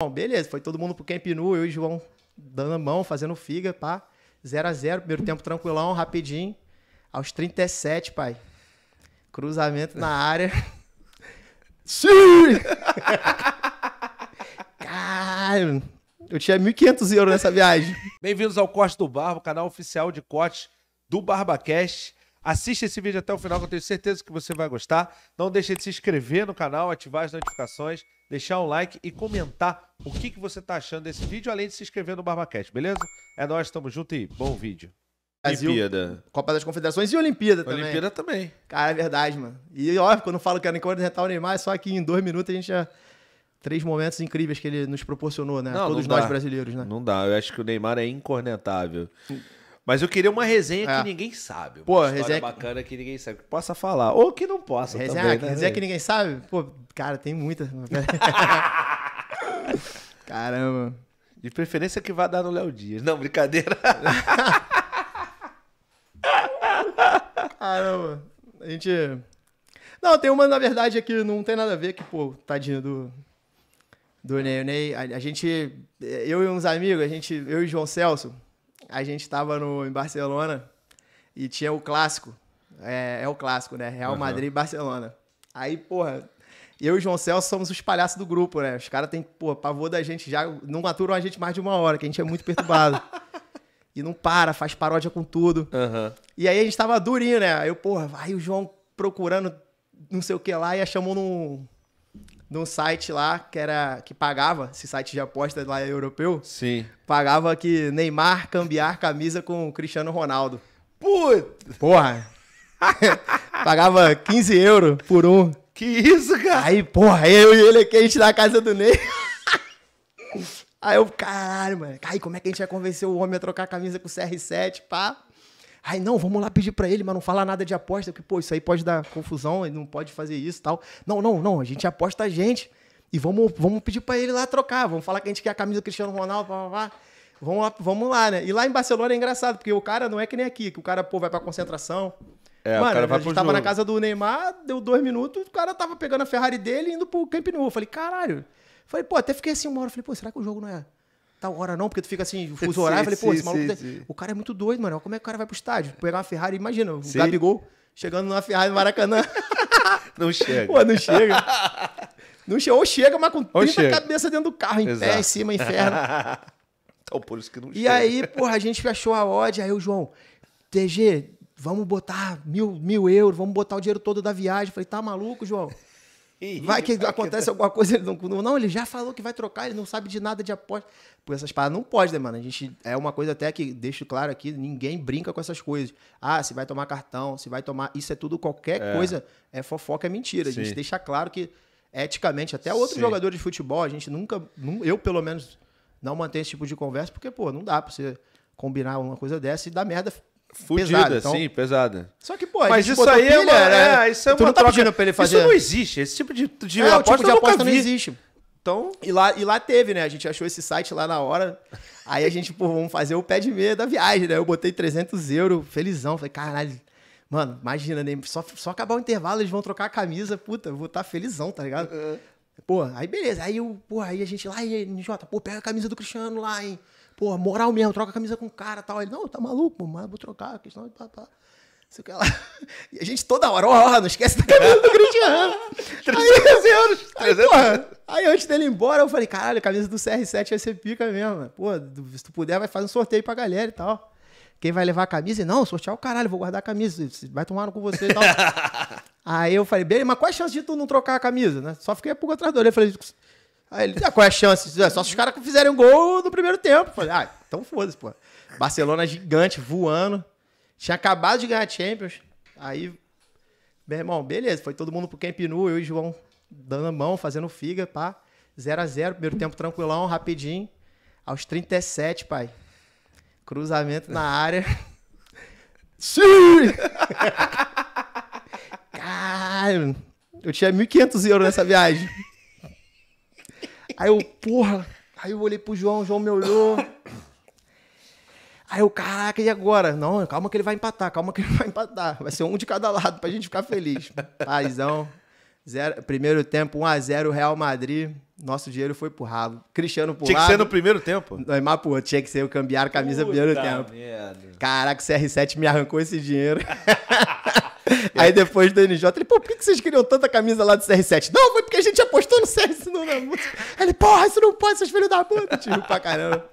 Bom, beleza, foi todo mundo pro Camp Nu, eu e o João dando a mão, fazendo figa, pá. 0 a 0 primeiro tempo tranquilão, rapidinho. Aos 37, pai. Cruzamento na área. Sim! Caralho! Eu tinha 1.500 euros nessa viagem. Bem-vindos ao Corte do Barba, canal oficial de corte do BarbaCast. Assista esse vídeo até o final, que eu tenho certeza que você vai gostar. Não deixe de se inscrever no canal, ativar as notificações, deixar um like e comentar o que, que você está achando desse vídeo, além de se inscrever no BarbaCast, beleza? É nóis, tamo junto e bom vídeo. Brasil, Olimpíada. Copa das Confederações e Olimpíada também. Olimpíada também. Cara, é verdade, mano. E óbvio, quando eu falo que era enquanto retar tá o Neymar, é só que em dois minutos a gente já. Três momentos incríveis que ele nos proporcionou, né? Não, Todos não nós brasileiros, né? Não dá. Eu acho que o Neymar é incornetável. Mas eu queria uma resenha é. que ninguém sabe. Uma Pô, resenha bacana que... que ninguém sabe. Que possa falar. Ou que não possa resenha, também. Né? Resenha que ninguém sabe? Pô, cara, tem muita. Caramba. De preferência que vá dar no Léo Dias. Não, brincadeira. Caramba. A gente. Não, tem uma, na verdade, é que não tem nada a ver, que, pô, tadinho do. Do Ney. Ney a, a, gente. Eh, eu e uns amigos, a gente. Eu e João Celso a gente estava no, em Barcelona e tinha o clássico. É, é o clássico, né? Real uhum. Madrid e Barcelona. Aí, porra, eu e o João Celso somos os palhaços do grupo, né? Os caras têm, pô, pavor da gente já. Não maturam a gente mais de uma hora, que a gente é muito perturbado. e não para, faz paródia com tudo. Uhum. E aí a gente tava durinho, né? Aí eu, porra, aí o João procurando não sei o que lá e a chamou num num site lá que era que pagava, esse site de apostas lá é europeu. Sim. Pagava que Neymar cambiar camisa com Cristiano Ronaldo. Puta! Porra! pagava 15 euros por um. Que isso, cara? Aí, porra, eu e ele aqui, a gente na casa do Ney. Aí eu, caralho, mano. Aí, como é que a gente vai convencer o homem a trocar camisa com o CR7, pá? Ai, não, vamos lá pedir para ele, mas não falar nada de aposta, porque, pô, isso aí pode dar confusão, ele não pode fazer isso tal. Não, não, não, a gente aposta a gente e vamos, vamos pedir para ele lá trocar, vamos falar que a gente quer a camisa do Cristiano Ronaldo, blá, blá, blá. Vamos lá, vamos lá, né? E lá em Barcelona é engraçado, porque o cara não é que nem aqui, que o cara, pô, vai pra concentração. É, Mano, o cara vai a gente tava jogo. na casa do Neymar, deu dois minutos, o cara tava pegando a Ferrari dele e indo pro Camp Nou. Eu falei, caralho. Eu falei, pô, até fiquei assim uma hora. Eu falei, pô, será que o jogo não é tal hora não, porque tu fica assim, fuso horário, eu falei, pô, esse maluco, sim, o cara é muito doido, mano, como é que o cara vai pro estádio? Pegar uma Ferrari, imagina, o sim. Gabigol chegando numa Ferrari no Maracanã. Não chega. Pô, não chega. Não chega, ou chega, mas com 30 cabeças dentro do carro, em Exato. pé, em cima, inferno. Então, por isso que não e chega. E aí, porra, a gente fechou a ódio aí o João, TG, vamos botar mil, mil euros, vamos botar o dinheiro todo da viagem. Eu falei, tá maluco, João? Vai que acontece tá. alguma coisa, ele não, não, ele já falou que vai trocar, ele não sabe de nada de aposta. Por essas paradas não pode, né, mano? A gente é uma coisa até que deixo claro aqui, ninguém brinca com essas coisas. Ah, se vai tomar cartão, se vai tomar, isso é tudo qualquer é. coisa, é fofoca, é mentira. Sim. A gente deixa claro que eticamente, até outro jogador de futebol, a gente nunca, eu pelo menos não mantenho esse tipo de conversa, porque pô, não dá para você combinar uma coisa dessa e dar merda Fudida, pesada, então... sim, pesada. Só que, pô, Mas isso aí é pilha, é, é, isso é uma não tá troca... pra ele fazer. Isso não existe. Esse tipo de, de é, tipo aposta, tipo de aposta não existe. Então... E lá, e lá teve, né? A gente achou esse site lá na hora. Aí a gente, pô, vamos fazer o pé de meia da viagem, né? Eu botei 300 euros, felizão. Falei, caralho, mano, imagina, né? Só, só acabar o intervalo, eles vão trocar a camisa. Puta, eu vou estar tá felizão, tá ligado? Uhum. Pô, aí beleza. Aí, eu, pô, aí a gente lá, e aí, Jota, pô, pega a camisa do Cristiano lá, hein? pô, moral mesmo, troca a camisa com o cara tal. Ele, não, tá maluco, mas vou trocar, a questão de pá, tá, pá. Tá. Sei que E a gente toda hora, ó, oh, não esquece da camisa do Cristiano. 300 euros. 300. Aí, porra, aí antes dele ir embora, eu falei, caralho, a camisa do CR7 vai ser pica mesmo. Pô, se tu puder, vai fazer um sorteio pra galera e tal. Quem vai levar a camisa? não, sortear o caralho, vou guardar a camisa. Vai tomar no com você e tal. aí eu falei, bem, mas qual é a chance de tu não trocar a camisa? Né? Só fiquei a pulga atrás do olho. Eu falei, Aí ele, ah, qual é a chance? É só se os caras fizerem um gol no primeiro tempo. falei, ah, então foda-se, pô. Barcelona gigante, voando. Tinha acabado de ganhar a Champions. Aí, meu irmão, beleza. Foi todo mundo pro Camp Nou, eu e João dando a mão, fazendo figa, pá. 0 a 0 primeiro tempo tranquilão, rapidinho. Aos 37, pai. Cruzamento na área. Sim! Caralho! Eu tinha 1.500 euros nessa viagem. Aí eu, porra. Aí eu olhei pro João, o João me olhou. Aí eu, caraca, e agora? Não, calma que ele vai empatar, calma que ele vai empatar. Vai ser um de cada lado pra gente ficar feliz. Paizão. Zero, primeiro tempo, 1x0 Real Madrid. Nosso dinheiro foi pro rabo. Cristiano pro Tinha lado, que ser no primeiro tempo? Não, pro outro. Tinha que ser o cambiar camisa no primeiro tempo. Merda. Caraca, o CR7 me arrancou esse dinheiro. Aí depois do NJ, ele, pô, por que vocês queriam tanta camisa lá do CR7? Não, foi porque a gente apostou no CR7 na música. Ele, porra, isso não pode, seus filhos da puta. Tiro pra caramba.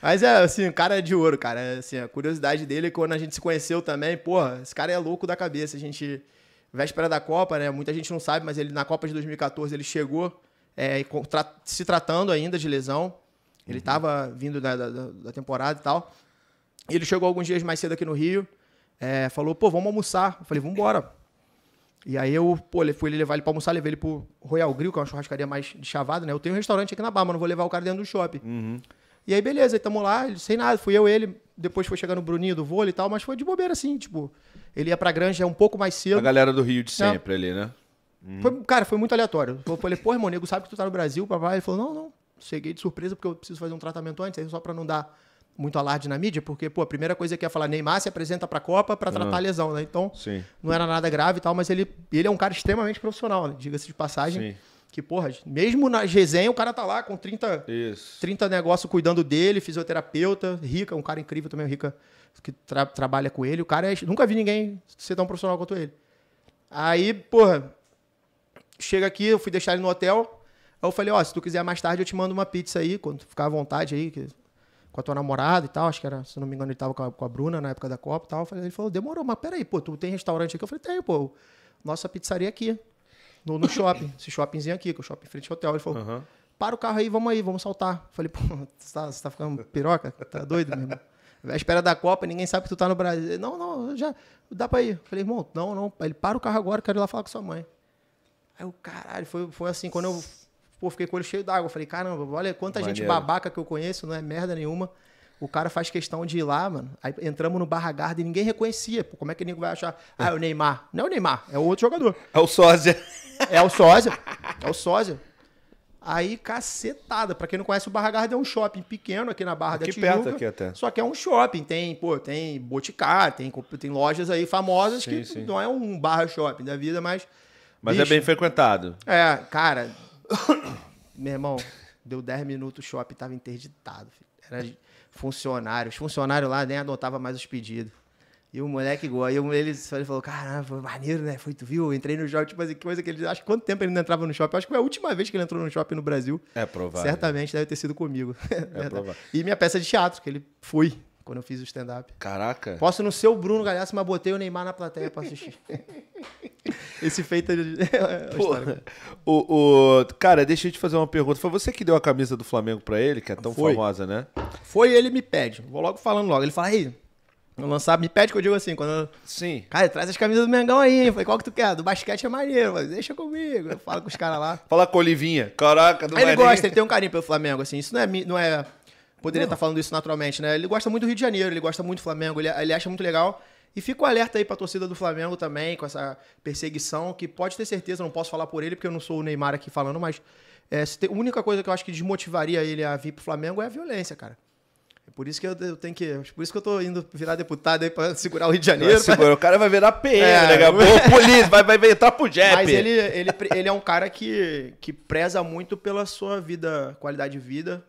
Mas é, assim, o cara é de ouro, cara. É, assim, a curiosidade dele, é quando a gente se conheceu também, porra, esse cara é louco da cabeça. A gente, véspera da Copa, né? Muita gente não sabe, mas ele na Copa de 2014 ele chegou é, se tratando ainda de lesão. Ele estava uhum. vindo da, da, da temporada e tal. Ele chegou alguns dias mais cedo aqui no Rio é, falou, pô, vamos almoçar. Eu falei, vamos embora. E aí eu, pô, fui levar ele pra almoçar, levei ele pro Royal Grill, que é uma churrascaria mais de chavada, né? Eu tenho um restaurante aqui na Barra, mas não vou levar o cara dentro do shopping. Uhum. E aí, beleza, aí tamo lá, sem nada, fui eu ele, depois foi chegando o Bruninho do vôlei e tal, mas foi de bobeira assim, tipo, ele ia pra granja um pouco mais cedo. A galera do Rio de sempre ali, né? Uhum. Foi, cara, foi muito aleatório. Eu falei, pô, irmão, nego, sabe que tu tá no Brasil, papai? Ele falou, não, não, cheguei de surpresa porque eu preciso fazer um tratamento antes, aí só pra não dar muito alarde na mídia, porque, pô, a primeira coisa que ia falar, Neymar se apresenta pra Copa para tratar ah, a lesão, né? Então, sim. não era nada grave e tal, mas ele, ele é um cara extremamente profissional, né? Diga-se de passagem. Sim. Que, porra, mesmo na resenha, o cara tá lá com 30, 30 negócios cuidando dele, fisioterapeuta, rica, um cara incrível também, rica, que tra trabalha com ele. O cara é, Nunca vi ninguém ser tão profissional quanto ele. Aí, porra, chega aqui, eu fui deixar ele no hotel. Aí eu falei, ó, oh, se tu quiser mais tarde, eu te mando uma pizza aí, quando tu ficar à vontade aí, que com a tua namorada e tal, acho que era, se não me engano, ele tava com a, com a Bruna na época da Copa e tal. Ele falou, demorou, mas peraí, pô, tu tem restaurante aqui? Eu falei, tem, pô, nossa pizzaria aqui, no, no shopping, esse shoppingzinho aqui, que é o shopping frente ao hotel. Ele falou, uhum. para o carro aí, vamos aí, vamos saltar. Eu falei, pô, você tá, tá, ficando piroca? Tá doido mesmo? À espera da Copa, ninguém sabe que tu tá no Brasil. não, não, já, dá pra ir. Eu falei, irmão, não, não. Ele, para o carro agora, quero ir lá falar com sua mãe. Aí o caralho, foi, foi assim, quando eu pô, fiquei com o olho cheio d'água. Falei, caramba, olha quanta Maneiro. gente babaca que eu conheço, não é merda nenhuma. O cara faz questão de ir lá, mano. Aí entramos no Barra Garda e ninguém reconhecia. Pô, como é que ninguém vai achar? Ah, é o Neymar. Não é o Neymar, é o outro jogador. É o sósia. É o sósia. É o sósia. Aí, cacetada. Pra quem não conhece, o Barra Garda é um shopping pequeno aqui na Barra aqui da Tijuca. Perto aqui até. Só que é um shopping. Tem, pô, tem Boticário, tem, tem lojas aí famosas sim, que sim. não é um barra shopping da vida, mas... Mas bicho, é bem frequentado. É, cara meu irmão, deu 10 minutos, o shopping tava interditado. Filho. Era funcionário. Os funcionários lá nem adotavam mais os pedidos. E o moleque igual. Aí ele falou: Caramba, foi maneiro, né? Foi, tu viu? Eu entrei no shopping, tipo assim, que coisa que ele. Acho que quanto tempo ele não entrava no shopping? Acho que foi a última vez que ele entrou no shopping no Brasil. É provável. Certamente deve ter sido comigo. É provável. E minha peça de teatro, que ele foi quando eu fiz o stand-up. Caraca. Posso não ser o Bruno Galhaço, mas botei o Neymar na plateia pra assistir. Esse feito de... É o, o, Cara, deixa eu te fazer uma pergunta. Foi você que deu a camisa do Flamengo pra ele, que é tão Foi. famosa, né? Foi, ele me pede. Vou logo falando logo. Ele fala, aí, Não lançar, me pede que eu digo assim, quando eu... Sim. Cara, traz as camisas do Mengão aí, hein? Falei, qual que tu quer? Do basquete é maneiro, mas deixa comigo. Eu falo com os caras lá. Fala com o Olivinha. Caraca, do Mengão. Marinho. ele gosta, ele tem um carinho pelo Flamengo, assim. Isso não é, não é poderia estar tá falando isso naturalmente, né? Ele gosta muito do Rio de Janeiro, ele gosta muito do Flamengo, ele, ele acha muito legal. E fico alerta aí para a torcida do Flamengo também, com essa perseguição, que pode ter certeza, não posso falar por ele, porque eu não sou o Neymar aqui falando, mas é, tem, a única coisa que eu acho que desmotivaria ele a vir pro Flamengo é a violência, cara. É por isso que eu, eu tenho que. É por isso que eu tô indo virar deputado aí pra segurar o Rio de Janeiro. Vai pra... O cara vai virar PM, é, né, Gabo? polícia, vai, vai, vai entrar pro Jep. Mas ele, ele, ele é um cara que, que preza muito pela sua vida, qualidade de vida,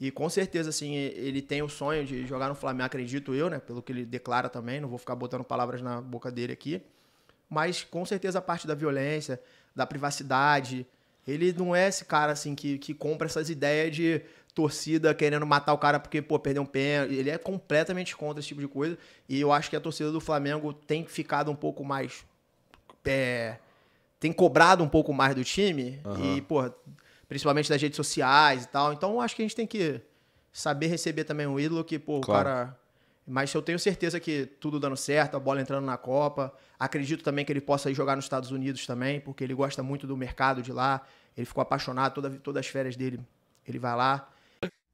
e com certeza, assim, ele tem o sonho de jogar no Flamengo, acredito eu, né? Pelo que ele declara também, não vou ficar botando palavras na boca dele aqui. Mas com certeza a parte da violência, da privacidade. Ele não é esse cara, assim, que, que compra essas ideias de torcida querendo matar o cara porque, pô, perdeu um pênalti. Ele é completamente contra esse tipo de coisa. E eu acho que a torcida do Flamengo tem ficado um pouco mais. É, tem cobrado um pouco mais do time. Uhum. E, pô principalmente das redes sociais e tal. Então acho que a gente tem que saber receber também um ídolo que, pô, claro. o cara. Mas eu tenho certeza que tudo dando certo, a bola entrando na Copa. Acredito também que ele possa ir jogar nos Estados Unidos também, porque ele gosta muito do mercado de lá. Ele ficou apaixonado, toda, todas as férias dele, ele vai lá.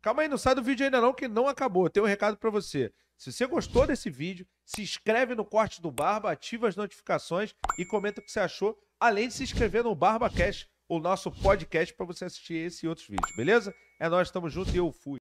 Calma aí, não sai do vídeo ainda não, que não acabou. Tem um recado para você. Se você gostou desse vídeo, se inscreve no Corte do Barba, ativa as notificações e comenta o que você achou, além de se inscrever no Barba Cash o nosso podcast para você assistir esse e outros vídeos, beleza? É nós, estamos juntos e eu fui.